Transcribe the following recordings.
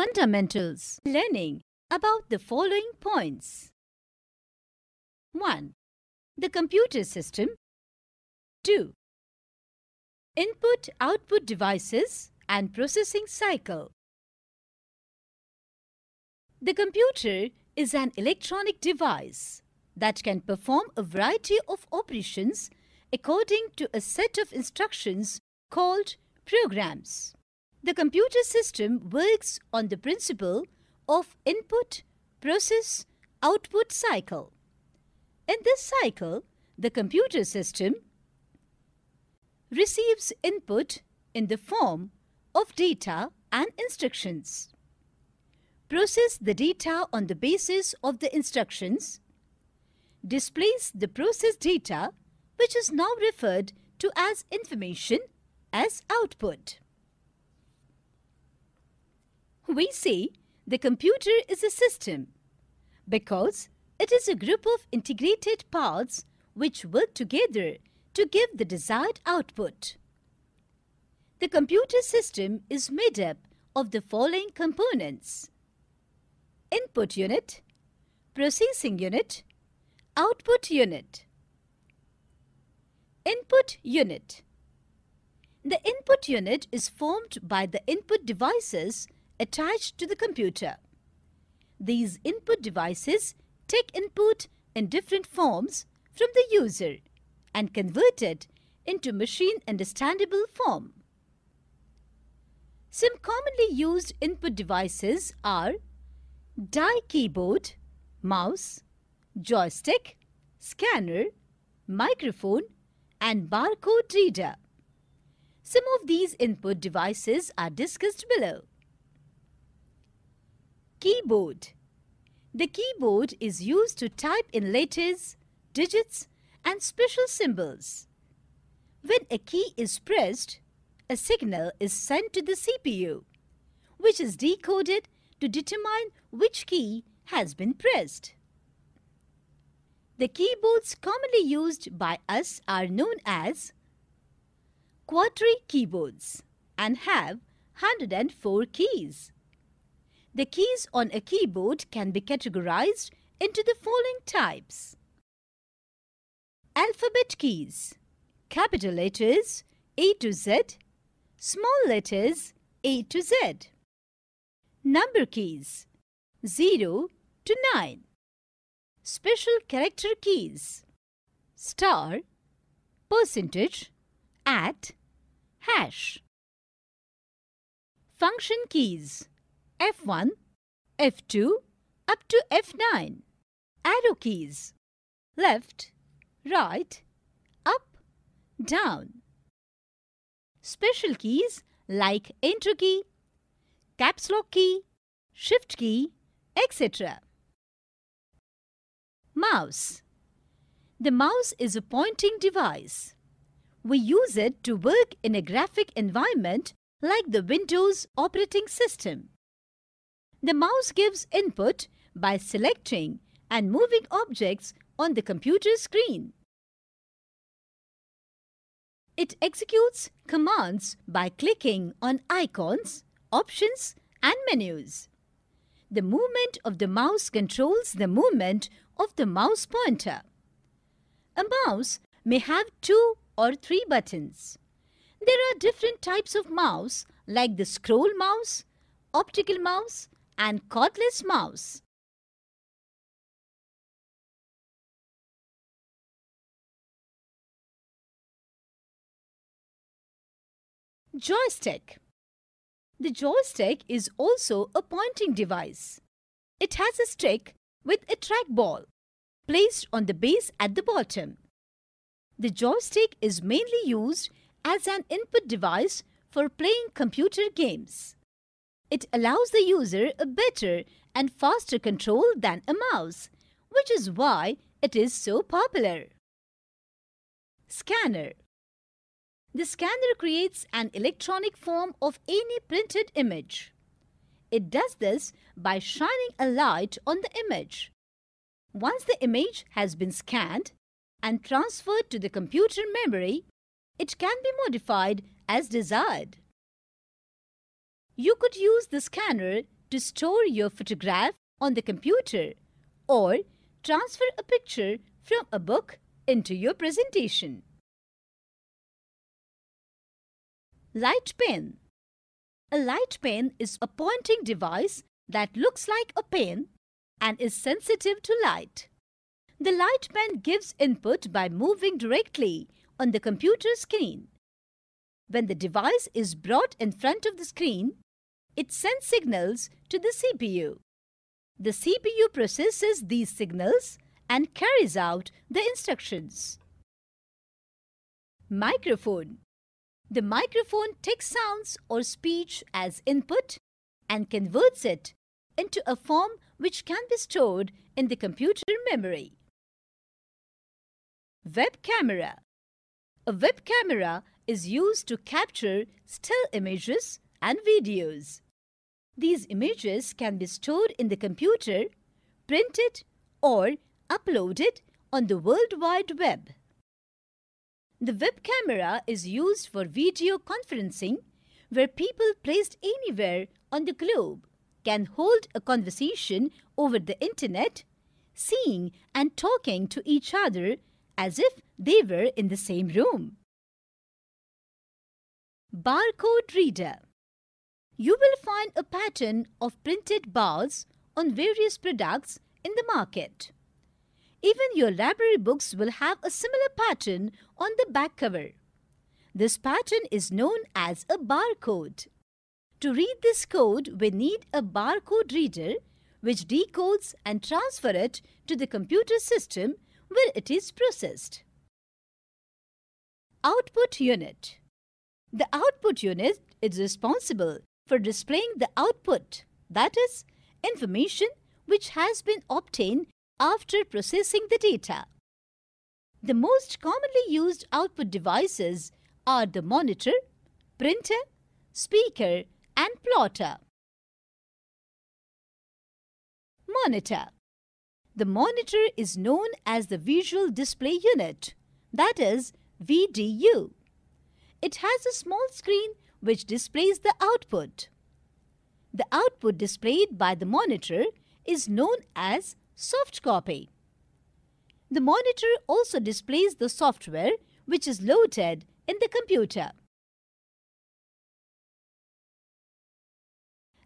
fundamentals learning about the following points. 1. The computer system. 2. Input-output devices and processing cycle. The computer is an electronic device that can perform a variety of operations according to a set of instructions called programs. The computer system works on the principle of input, process, output cycle. In this cycle, the computer system receives input in the form of data and instructions. Process the data on the basis of the instructions. Displays the processed data which is now referred to as information as output we say the computer is a system because it is a group of integrated parts which work together to give the desired output. The computer system is made up of the following components. Input unit, processing unit, output unit. Input unit. The input unit is formed by the input devices attached to the computer. These input devices take input in different forms from the user and convert it into machine understandable form. Some commonly used input devices are die keyboard, mouse, joystick, scanner, microphone and barcode reader. Some of these input devices are discussed below. Keyboard The keyboard is used to type in letters, digits and special symbols. When a key is pressed, a signal is sent to the CPU, which is decoded to determine which key has been pressed. The keyboards commonly used by us are known as Quadri keyboards and have 104 keys. The keys on a keyboard can be categorized into the following types. Alphabet keys Capital letters A to Z Small letters A to Z Number keys 0 to 9 Special character keys Star Percentage At Hash Function keys F1, F2 up to F9. Arrow keys. Left, right, up, down. Special keys like Enter key, Caps Lock key, Shift key, etc. Mouse. The mouse is a pointing device. We use it to work in a graphic environment like the Windows operating system the mouse gives input by selecting and moving objects on the computer screen. It executes commands by clicking on icons, options and menus. The movement of the mouse controls the movement of the mouse pointer. A mouse may have two or three buttons. There are different types of mouse like the scroll mouse, optical mouse and cordless mouse. Joystick The joystick is also a pointing device. It has a stick with a trackball placed on the base at the bottom. The joystick is mainly used as an input device for playing computer games. It allows the user a better and faster control than a mouse, which is why it is so popular. Scanner The scanner creates an electronic form of any printed image. It does this by shining a light on the image. Once the image has been scanned and transferred to the computer memory, it can be modified as desired. You could use the scanner to store your photograph on the computer or transfer a picture from a book into your presentation. Light pen A light pen is a pointing device that looks like a pen and is sensitive to light. The light pen gives input by moving directly on the computer screen. When the device is brought in front of the screen, it sends signals to the CPU. The CPU processes these signals and carries out the instructions. Microphone The microphone takes sounds or speech as input and converts it into a form which can be stored in the computer memory. Web camera A web camera is used to capture still images and videos. These images can be stored in the computer, printed or uploaded on the World Wide Web. The web camera is used for video conferencing where people placed anywhere on the globe can hold a conversation over the internet, seeing and talking to each other as if they were in the same room. Barcode Reader you will find a pattern of printed bars on various products in the market. Even your library books will have a similar pattern on the back cover. This pattern is known as a barcode. To read this code, we need a barcode reader which decodes and transfer it to the computer system where it is processed. Output Unit The output unit is responsible for displaying the output, that is, information which has been obtained after processing the data. The most commonly used output devices are the monitor, printer, speaker and plotter. Monitor The monitor is known as the Visual Display Unit, that is VDU. It has a small screen which displays the output. The output displayed by the monitor is known as soft copy. The monitor also displays the software which is loaded in the computer.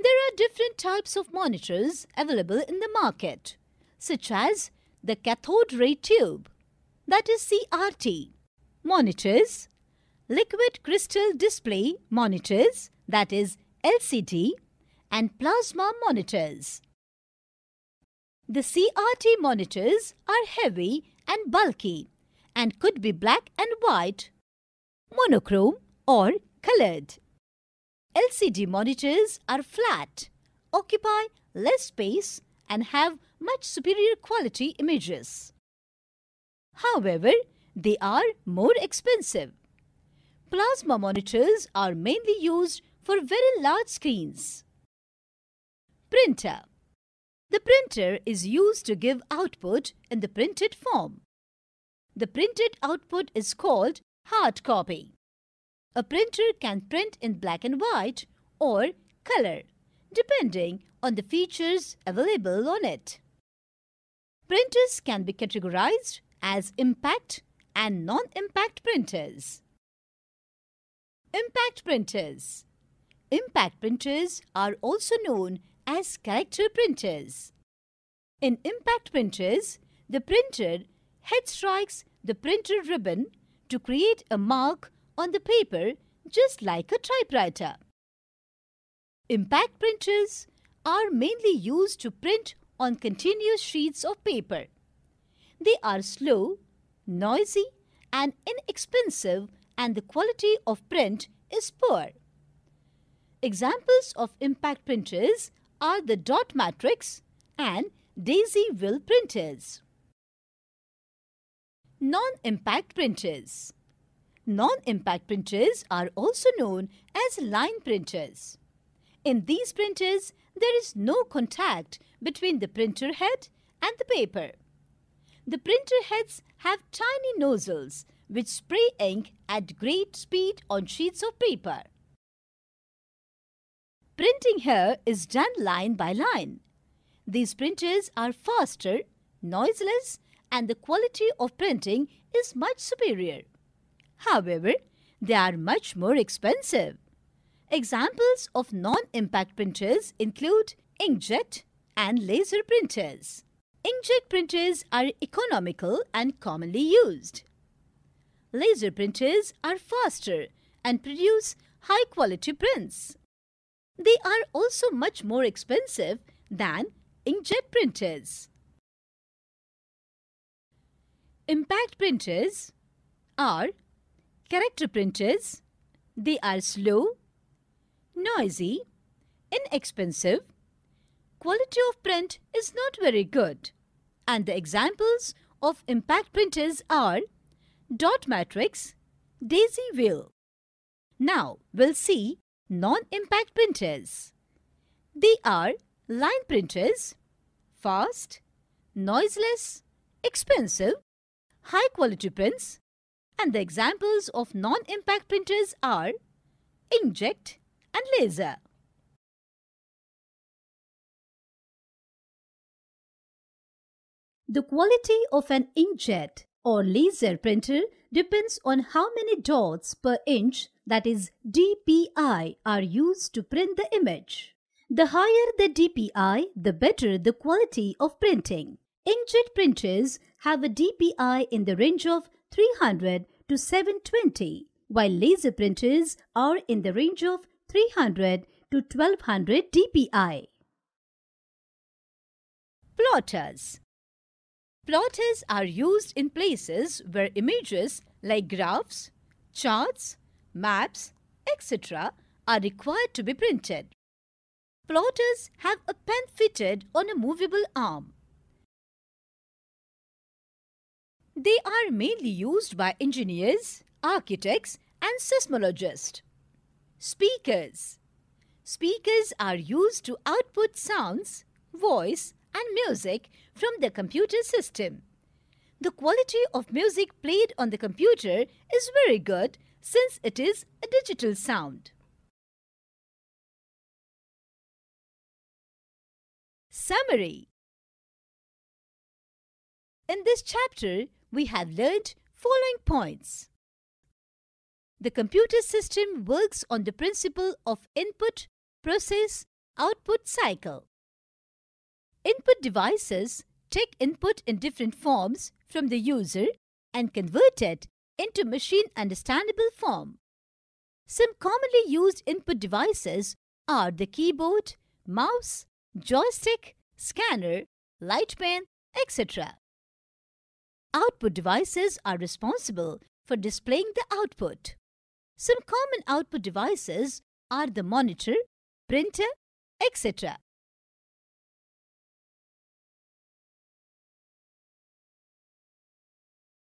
There are different types of monitors available in the market, such as the cathode ray tube, that is CRT, monitors liquid crystal display monitors, that is LCD, and plasma monitors. The CRT monitors are heavy and bulky and could be black and white, monochrome or colored. LCD monitors are flat, occupy less space and have much superior quality images. However, they are more expensive. Plasma monitors are mainly used for very large screens. Printer The printer is used to give output in the printed form. The printed output is called hard copy. A printer can print in black and white or color depending on the features available on it. Printers can be categorized as impact and non-impact printers. Impact printers. Impact printers are also known as character printers. In impact printers, the printer head strikes the printer ribbon to create a mark on the paper just like a typewriter. Impact printers are mainly used to print on continuous sheets of paper. They are slow, noisy and inexpensive and the quality of print is poor. Examples of impact printers are the dot matrix and daisy wheel printers. Non-impact printers Non-impact printers are also known as line printers. In these printers, there is no contact between the printer head and the paper. The printer heads have tiny nozzles which spray ink at great speed on sheets of paper. Printing here is done line by line. These printers are faster, noiseless and the quality of printing is much superior. However, they are much more expensive. Examples of non-impact printers include inkjet and laser printers. Inkjet printers are economical and commonly used laser printers are faster and produce high quality prints. They are also much more expensive than inkjet printers. Impact printers are character printers. They are slow, noisy, inexpensive, quality of print is not very good. And the examples of impact printers are dot matrix daisy wheel. Now we'll see non-impact printers. They are line printers, fast, noiseless, expensive, high quality prints and the examples of non-impact printers are inkjet and laser. The quality of an inkjet or laser printer depends on how many dots per inch that is DPI are used to print the image. The higher the DPI, the better the quality of printing. Inkjet printers have a DPI in the range of 300 to 720, while laser printers are in the range of 300 to 1200 DPI. Plotters Plotters are used in places where images like graphs, charts, maps, etc. are required to be printed. Plotters have a pen fitted on a movable arm. They are mainly used by engineers, architects and seismologists. Speakers Speakers are used to output sounds, voice and music from the computer system. The quality of music played on the computer is very good since it is a digital sound. Summary In this chapter, we have learned following points. The computer system works on the principle of input, process, output cycle. Input devices take input in different forms from the user and convert it into machine understandable form. Some commonly used input devices are the keyboard, mouse, joystick, scanner, light pen, etc. Output devices are responsible for displaying the output. Some common output devices are the monitor, printer, etc.